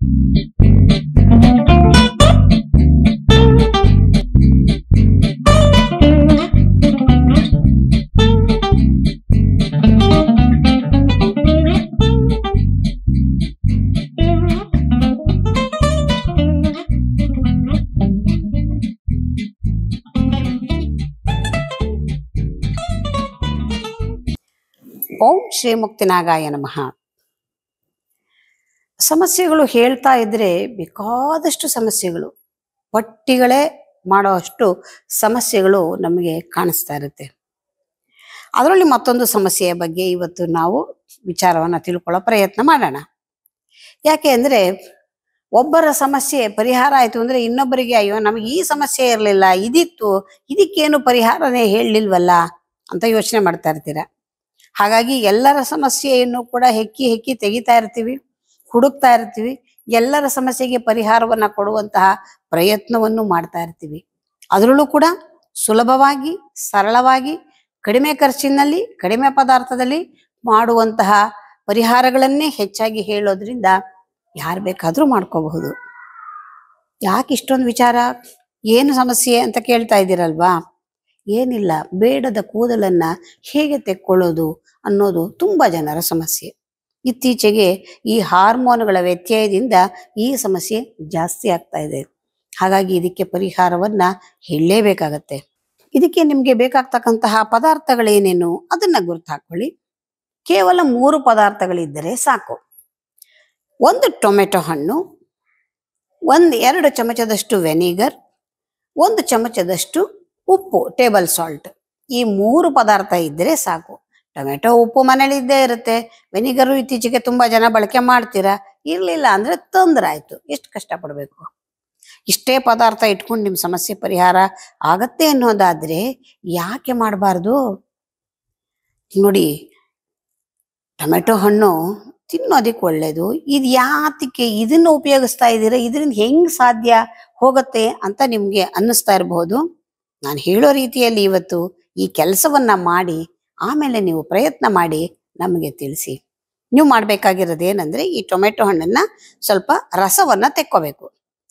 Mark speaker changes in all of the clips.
Speaker 1: ఓం శ్రీముక్తినాగాయ నమ ಸಮಸ್ಯೆಗಳು ಹೇಳ್ತಾ ಇದ್ರೆ ಬೇಕಾದಷ್ಟು ಸಮಸ್ಯೆಗಳು ಪಟ್ಟಿಗಳೇ ಮಾಡೋ ಅಷ್ಟು ಸಮಸ್ಯೆಗಳು ನಮಗೆ ಕಾಣಿಸ್ತಾ ಇರುತ್ತೆ ಅದರಲ್ಲಿ ಮತ್ತೊಂದು ಸಮಸ್ಯೆಯ ಬಗ್ಗೆ ಇವತ್ತು ನಾವು ವಿಚಾರವನ್ನು ತಿಳ್ಕೊಳ್ಳೋ ಪ್ರಯತ್ನ ಮಾಡೋಣ ಯಾಕೆ ಅಂದರೆ ಒಬ್ಬರ ಸಮಸ್ಯೆ ಪರಿಹಾರ ಆಯಿತು ಅಂದರೆ ಇನ್ನೊಬ್ಬರಿಗೆ ಅಯ್ಯೋ ನಮಗೆ ಈ ಸಮಸ್ಯೆ ಇರಲಿಲ್ಲ ಇದಿತ್ತು ಇದಕ್ಕೇನು ಪರಿಹಾರನೇ ಹೇಳಲಿಲ್ವಲ್ಲ ಅಂತ ಯೋಚನೆ ಮಾಡ್ತಾ ಇರ್ತೀರ ಹಾಗಾಗಿ ಎಲ್ಲರ ಸಮಸ್ಯೆಯನ್ನು ಕೂಡ ಹೆಕ್ಕಿ ಹೆಕ್ಕಿ ತೆಗಿತಾ ಇರ್ತೀವಿ ಹುಡುಕ್ತಾ ಇರ್ತೀವಿ ಎಲ್ಲರ ಸಮಸ್ಯೆಗೆ ಪರಿಹಾರವನ್ನ ಕೊಡುವಂತಹ ಪ್ರಯತ್ನವನ್ನು ಮಾಡ್ತಾ ಇರ್ತೀವಿ ಅದರಲ್ಲೂ ಕೂಡ ಸುಲಭವಾಗಿ ಸರಳವಾಗಿ ಕಡಿಮೆ ಖರ್ಚಿನಲ್ಲಿ ಕಡಿಮೆ ಪದಾರ್ಥದಲ್ಲಿ ಮಾಡುವಂತಹ ಪರಿಹಾರಗಳನ್ನೇ ಹೆಚ್ಚಾಗಿ ಹೇಳೋದ್ರಿಂದ ಯಾರು ಬೇಕಾದರೂ ಮಾಡ್ಕೋಬಹುದು ಯಾಕೆ ಇಷ್ಟೊಂದು ವಿಚಾರ ಏನು ಸಮಸ್ಯೆ ಅಂತ ಕೇಳ್ತಾ ಇದ್ದೀರಲ್ವಾ ಏನಿಲ್ಲ ಬೇಡದ ಕೂದಲನ್ನು ಹೇಗೆ ತೆಕ್ಕೊಳ್ಳೋದು ಅನ್ನೋದು ತುಂಬ ಜನರ ಸಮಸ್ಯೆ ಇತ್ತೀಚೆಗೆ ಈ ಹಾರ್ಮೋನುಗಳ ವ್ಯತ್ಯಯದಿಂದ ಈ ಸಮಸ್ಯೆ ಜಾಸ್ತಿ ಆಗ್ತಾ ಇದೆ ಹಾಗಾಗಿ ಇದಕ್ಕೆ ಪರಿಹಾರವನ್ನ ಹೇಳಲೇಬೇಕಾಗತ್ತೆ ಇದಕ್ಕೆ ನಿಮಗೆ ಬೇಕಾಗ್ತಕ್ಕಂತಹ ಪದಾರ್ಥಗಳೇನೇನು ಅದನ್ನ ಗುರುತು ಹಾಕೊಳ್ಳಿ ಕೇವಲ ಮೂರು ಪದಾರ್ಥಗಳಿದ್ದರೆ ಸಾಕು ಒಂದು ಟೊಮೆಟೊ ಹಣ್ಣು ಒಂದು ಎರಡು ಚಮಚದಷ್ಟು ವೆನಿಗರ್ ಒಂದು ಚಮಚದಷ್ಟು ಉಪ್ಪು ಟೇಬಲ್ ಸಾಲ್ಟ್ ಈ ಮೂರು ಪದಾರ್ಥ ಇದ್ದರೆ ಸಾಕು ಟೊಮೆಟೊ ಉಪ್ಪು ಮನೇಲಿ ಇದ್ದೇ ಇರುತ್ತೆ ವೆನಿಗರು ಇತ್ತೀಚೆಗೆ ತುಂಬಾ ಜನ ಬಳಕೆ ಮಾಡ್ತೀರಾ ಇರ್ಲಿಲ್ಲ ಅಂದ್ರೆ ತೊಂದರೆ ಆಯ್ತು ಎಷ್ಟು ಪಡ್ಬೇಕು ಇಷ್ಟೇ ಪದಾರ್ಥ ಇಟ್ಕೊಂಡು ನಿಮ್ಮ ಸಮಸ್ಯೆ ಪರಿಹಾರ ಆಗತ್ತೆ ಅನ್ನೋದಾದ್ರೆ ಯಾಕೆ ಮಾಡಬಾರ್ದು ನೋಡಿ ಟೊಮೆಟೊ ಹಣ್ಣು ತಿನ್ನೋದಕ್ಕೆ ಒಳ್ಳೇದು ಇದು ಯಾತಕ್ಕೆ ಇದನ್ನ ಉಪಯೋಗಿಸ್ತಾ ಇದ್ದೀರಾ ಇದರಿಂದ ಹೆಂಗ್ ಸಾಧ್ಯ ಹೋಗತ್ತೆ ಅಂತ ನಿಮ್ಗೆ ಅನ್ನಿಸ್ತಾ ಇರಬಹುದು ನಾನು ಹೇಳೋ ರೀತಿಯಲ್ಲಿ ಇವತ್ತು ಈ ಕೆಲಸವನ್ನ ಮಾಡಿ ಆಮೇಲೆ ನೀವು ಪ್ರಯತ್ನ ಮಾಡಿ ನಮಗೆ ತಿಳಿಸಿ ನೀವು ಮಾಡಬೇಕಾಗಿರೋದು ಏನಂದರೆ ಈ ಟೊಮೆಟೊ ಹಣ್ಣನ್ನು ಸ್ವಲ್ಪ ರಸವನ್ನು ತೆಕ್ಕೋಬೇಕು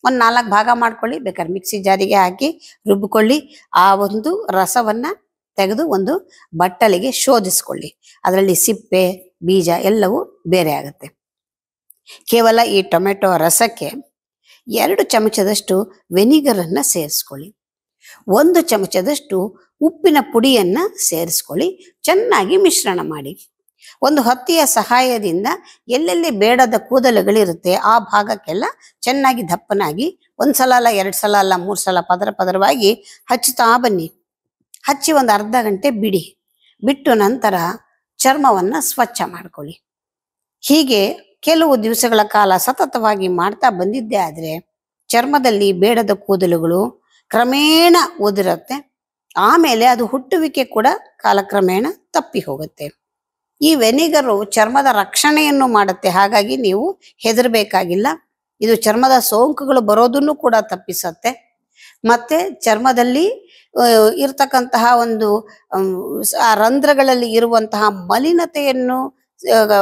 Speaker 1: ಒಂದು ನಾಲ್ಕು ಭಾಗ ಮಾಡ್ಕೊಳ್ಳಿ ಬೇಕಾದ್ರೆ ಮಿಕ್ಸಿ ಜಾರಿಗೆ ಹಾಕಿ ರುಬ್ಬಿಕೊಳ್ಳಿ ಆ ಒಂದು ರಸವನ್ನು ತೆಗೆದು ಒಂದು ಬಟ್ಟಲಿಗೆ ಶೋಧಿಸ್ಕೊಳ್ಳಿ ಅದರಲ್ಲಿ ಸಿಪ್ಪೆ ಬೀಜ ಎಲ್ಲವೂ ಬೇರೆ ಆಗುತ್ತೆ ಕೇವಲ ಈ ಟೊಮೆಟೊ ರಸಕ್ಕೆ ಎರಡು ಚಮಚದಷ್ಟು ವೆನಿಗರನ್ನು ಸೇರಿಸ್ಕೊಳ್ಳಿ ಒಂದು ಚಮಚದಷ್ಟು ಉಪ್ಪಿನ ಪುಡಿಯನ್ನ ಸೇರಿಸ್ಕೊಳ್ಳಿ ಚೆನ್ನಾಗಿ ಮಿಶ್ರಣ ಮಾಡಿ ಒಂದು ಹತ್ತಿಯ ಸಹಾಯದಿಂದ ಎಲ್ಲೆಲ್ಲಿ ಬೇಡದ ಕೂದಲುಗಳಿರುತ್ತೆ ಆ ಭಾಗಕ್ಕೆಲ್ಲ ಚೆನ್ನಾಗಿ ದಪ್ಪನಾಗಿ ಒಂದು ಸಲ ಅಲ್ಲ ಎರಡು ಸಲ ಅಲ್ಲ ಮೂರು ಸಲ ಪದರ ಪದರವಾಗಿ ಹಚ್ಚುತ್ತಾ ಬನ್ನಿ ಹಚ್ಚಿ ಒಂದು ಅರ್ಧ ಗಂಟೆ ಬಿಡಿ ಬಿಟ್ಟು ನಂತರ ಚರ್ಮವನ್ನು ಸ್ವಚ್ಛ ಮಾಡ್ಕೊಳ್ಳಿ ಹೀಗೆ ಕೆಲವು ದಿವಸಗಳ ಕಾಲ ಸತತವಾಗಿ ಮಾಡ್ತಾ ಬಂದಿದ್ದೆ ಆದರೆ ಚರ್ಮದಲ್ಲಿ ಬೇಡದ ಕೂದಲುಗಳು ಕ್ರಮೇಣ ಉದುರತ್ತೆ ಆಮೇಲೆ ಅದು ಹುಟ್ಟುವಿಕೆ ಕೂಡ ಕಾಲಕ್ರಮೇಣ ತಪ್ಪಿ ಹೋಗುತ್ತೆ ಈ ವೆನಿಗರು ಚರ್ಮದ ರಕ್ಷಣೆಯನ್ನು ಮಾಡುತ್ತೆ ಹಾಗಾಗಿ ನೀವು ಹೆದರಬೇಕಾಗಿಲ್ಲ ಇದು ಚರ್ಮದ ಸೋಂಕುಗಳು ಬರೋದನ್ನು ಕೂಡ ತಪ್ಪಿಸತ್ತೆ ಮತ್ತೆ ಚರ್ಮದಲ್ಲಿ ಇರ್ತಕ್ಕಂತಹ ಒಂದು ಆ ರಂಧ್ರಗಳಲ್ಲಿ ಇರುವಂತಹ ಮಲಿನತೆಯನ್ನು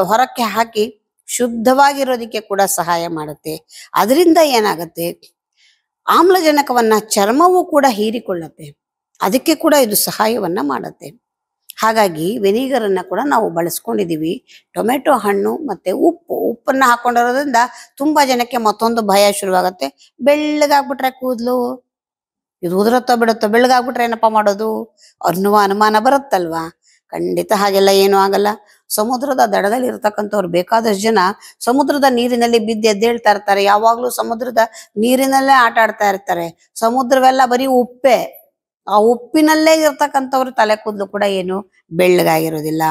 Speaker 1: ಹೊರಕ್ಕೆ ಹಾಕಿ ಶುದ್ಧವಾಗಿರೋದಕ್ಕೆ ಕೂಡ ಸಹಾಯ ಮಾಡುತ್ತೆ ಅದರಿಂದ ಏನಾಗುತ್ತೆ ಆಮ್ಲಜನಕವನ್ನ ಚರ್ಮವೂ ಕೂಡ ಹೀರಿಕೊಳ್ಳುತ್ತೆ ಅದಕ್ಕೆ ಕೂಡ ಇದು ಸಹಾಯವನ್ನ ಮಾಡುತ್ತೆ ಹಾಗಾಗಿ ವೆನಿಗರ್ ಅನ್ನ ಕೂಡ ನಾವು ಬಳಸ್ಕೊಂಡಿದೀವಿ ಟೊಮೆಟೊ ಹಣ್ಣು ಮತ್ತೆ ಉಪ್ಪು ಉಪ್ಪನ್ನ ಹಾಕೊಂಡಿರೋದ್ರಿಂದ ತುಂಬಾ ಜನಕ್ಕೆ ಮತ್ತೊಂದು ಭಯ ಶುರುವಾಗುತ್ತೆ ಬೆಳ್ಳಗಾಗ್ಬಿಟ್ರೆ ಕೂದಲು ಇದು ಉದುರತ್ತೋ ಬಿಡುತ್ತೋ ಬೆಳ್ಳಗಾಗ್ಬಿಟ್ರೆ ಏನಪ್ಪಾ ಮಾಡೋದು ಅನ್ನುವ ಅನುಮಾನ ಬರುತ್ತಲ್ವಾ ಖಂಡಿತ ಹಾಗೆಲ್ಲ ಏನೂ ಆಗಲ್ಲ ಸಮುದ್ರದ ದಡದಲ್ಲಿ ಇರ್ತಕ್ಕಂಥವ್ರು ಬೇಕಾದಷ್ಟು ಜನ ಸಮುದ್ರದ ನೀರಿನಲ್ಲಿ ಬಿದ್ದು ಎದ್ದೇಳ್ತಾ ಇರ್ತಾರೆ ಯಾವಾಗ್ಲೂ ಸಮುದ್ರದ ನೀರಿನಲ್ಲೇ ಆಟ ಆಡ್ತಾ ಇರ್ತಾರೆ ಸಮುದ್ರವೆಲ್ಲ ಬರೀ ಉಪ್ಪೆ ಆ ಉಪ್ಪಿನಲ್ಲೇ ಇರ್ತಕ್ಕಂಥವ್ರ ತಲೆ ಕೂದಲು ಕೂಡ ಏನು ಬೆಳ್ಳಗಾಗಿರೋದಿಲ್ಲ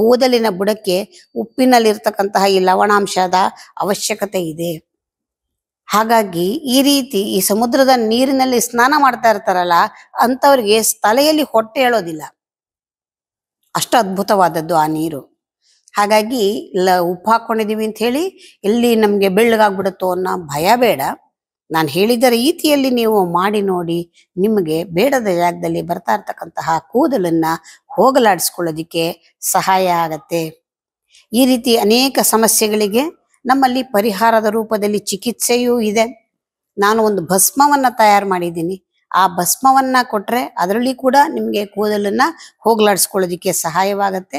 Speaker 1: ಕೂದಲಿನ ಬುಡಕ್ಕೆ ಉಪ್ಪಿನಲ್ಲಿ ಇರ್ತಕ್ಕಂತಹ ಈ ಲವಣಾಂಶದ ಅವಶ್ಯಕತೆ ಇದೆ ಹಾಗಾಗಿ ಈ ರೀತಿ ಈ ಸಮುದ್ರದ ನೀರಿನಲ್ಲಿ ಸ್ನಾನ ಮಾಡ್ತಾ ಇರ್ತಾರಲ್ಲ ಅಂತವ್ರಿಗೆ ತಲೆಯಲ್ಲಿ ಹೊಟ್ಟೆ ಹೇಳೋದಿಲ್ಲ ಅಷ್ಟು ಅದ್ಭುತವಾದದ್ದು ಆ ನೀರು ಹಾಗಾಗಿ ಇಲ್ಲ ಉಪ್ಪು ಹಾಕೊಂಡಿದ್ದೀವಿ ಅಂತ ಹೇಳಿ ಎಲ್ಲಿ ನಮಗೆ ಬೆಳ್ಳಗಾಗ್ಬಿಡುತ್ತೋ ಅನ್ನೋ ಭಯ ಬೇಡ ನಾನು ಹೇಳಿದ ರೀತಿಯಲ್ಲಿ ನೀವು ಮಾಡಿ ನೋಡಿ ನಿಮಗೆ ಬೇಡದ ಜಾಗದಲ್ಲಿ ಬರ್ತಾ ಇರ್ತಕ್ಕಂತಹ ಕೂದಲನ್ನ ಹೋಗಲಾಡಿಸ್ಕೊಳ್ಳೋದಿಕ್ಕೆ ಸಹಾಯ ಆಗತ್ತೆ ಈ ರೀತಿ ಅನೇಕ ಸಮಸ್ಯೆಗಳಿಗೆ ನಮ್ಮಲ್ಲಿ ಪರಿಹಾರದ ರೂಪದಲ್ಲಿ ಚಿಕಿತ್ಸೆಯೂ ಇದೆ ನಾನು ಒಂದು ಭಸ್ಮವನ್ನು ತಯಾರು ಮಾಡಿದ್ದೀನಿ ಆ ಭಸ್ಮವನ್ನು ಕೊಟ್ಟರೆ ಅದರಲ್ಲಿ ಕೂಡ ನಿಮಗೆ ಕೂದಲನ್ನ ಹೋಗಲಾಡಿಸ್ಕೊಳ್ಳೋದಿಕ್ಕೆ ಸಹಾಯವಾಗತ್ತೆ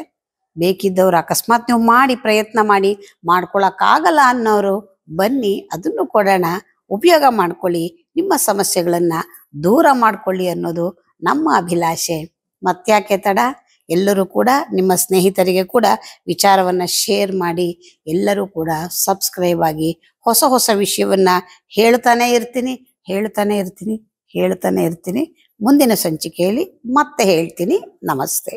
Speaker 1: ಬೇಕಿದ್ದವ್ರು ಅಕಸ್ಮಾತ್ ನೀವು ಮಾಡಿ ಪ್ರಯತ್ನ ಮಾಡಿ ಮಾಡ್ಕೊಳಕ್ಕಾಗಲ್ಲ ಅನ್ನೋರು ಬನ್ನಿ ಅದನ್ನು ಕೊಡೋಣ ಉಪಯೋಗ ಮಾಡ್ಕೊಳ್ಳಿ ನಿಮ್ಮ ಸಮಸ್ಯೆಗಳನ್ನು ದೂರ ಮಾಡ್ಕೊಳ್ಳಿ ಅನ್ನೋದು ನಮ್ಮ ಅಭಿಲಾಷೆ ಮತ್ತ್ಯಾಕೆ ತಡ ಎಲ್ಲರೂ ಕೂಡ ನಿಮ್ಮ ಸ್ನೇಹಿತರಿಗೆ ಕೂಡ ವಿಚಾರವನ್ನು ಶೇರ್ ಮಾಡಿ ಎಲ್ಲರೂ ಕೂಡ ಸಬ್ಸ್ಕ್ರೈಬ್ ಆಗಿ ಹೊಸ ಹೊಸ ವಿಷಯವನ್ನು ಹೇಳ್ತಾನೆ ಇರ್ತೀನಿ ಹೇಳ್ತಾನೆ ಇರ್ತೀನಿ ಹೇಳ್ತಾನೆ ಇರ್ತೀನಿ ಮುಂದಿನ ಸಂಚಿಕೆಯಲ್ಲಿ ಮತ್ತೆ ಹೇಳ್ತೀನಿ ನಮಸ್ತೆ